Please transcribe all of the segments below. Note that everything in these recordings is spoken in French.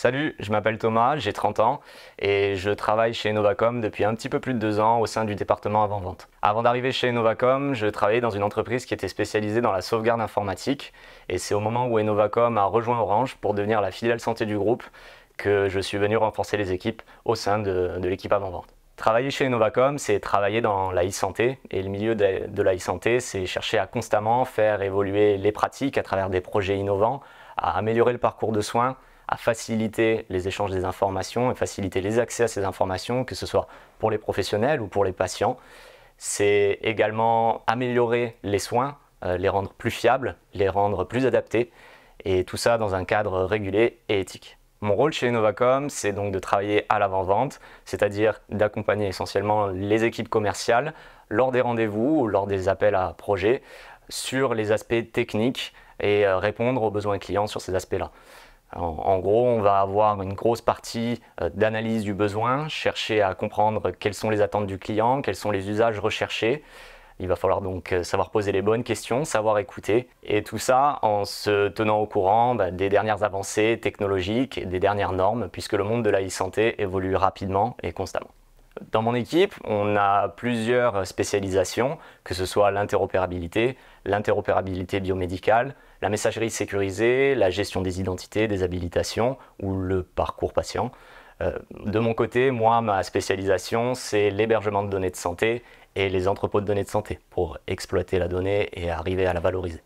Salut, je m'appelle Thomas, j'ai 30 ans et je travaille chez Novacom depuis un petit peu plus de deux ans au sein du département avant-vente. Avant, d'arriver chez Novacom, je travaillais dans une entreprise qui était spécialisée dans la sauvegarde informatique et c'est au moment où Novacom a rejoint Orange pour devenir la filiale santé du groupe que je suis venu renforcer les équipes au sein de, l'équipe avant-vente. Travailler chez Novacom, c'est travailler dans la e-santé. Et le milieu de la e-santé, c'est chercher à constamment faire évoluer les pratiques à travers des projets innovants, à améliorer le parcours de soins, à faciliter les échanges des informations et faciliter les accès à ces informations, que ce soit pour les professionnels ou pour les patients. C'est également améliorer les soins, euh, les rendre plus fiables, les rendre plus adaptés, et tout ça dans un cadre régulé et éthique. Mon rôle chez Novacom, c'est donc de travailler à l'avant-vente, c'est-à-dire d'accompagner essentiellement les équipes commerciales lors des rendez-vous ou lors des appels à projets sur les aspects techniques et euh, répondre aux besoins clients sur ces aspects-là. En, gros, on va avoir une grosse partie euh, d'analyse du besoin, chercher à comprendre quelles sont les attentes du client, quels sont les usages recherchés. Il va falloir donc euh, savoir poser les bonnes questions, savoir écouter, et tout ça en se tenant au courant bah, des dernières avancées technologiques des dernières normes, puisque le monde de la e-santé évolue rapidement et constamment. Dans mon équipe, on a plusieurs spécialisations, que ce soit l'interopérabilité, l'interopérabilité biomédicale, la messagerie sécurisée, la gestion des identités, des habilitations ou le parcours patient. Euh, de mon côté, moi, ma spécialisation, c'est l'hébergement de données de santé et les entrepôts de données de santé pour exploiter la donnée et arriver à la valoriser.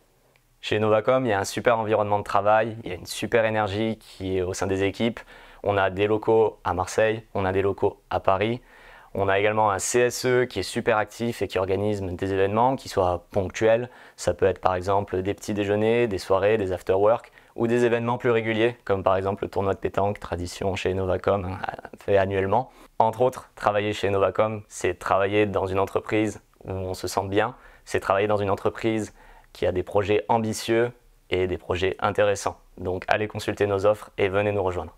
Chez Novacom, il y a un super environnement de travail, il y a une super énergie qui est au sein des équipes. On a des locaux à Marseille, on a des locaux à Paris. On a également un CSE qui est super actif et qui organise des événements qui soient ponctuels. Ça peut être par exemple des petits déjeuners, des soirées, des after-work ou des événements plus réguliers, comme par exemple le tournoi de pétanque, tradition chez Novacom, hein, fait annuellement. Entre autres, travailler chez Novacom, c'est travailler dans une entreprise où on se sent bien, c'est travailler dans une entreprise qui a des projets ambitieux et des projets intéressants. Donc allez consulter nos offres et venez nous rejoindre.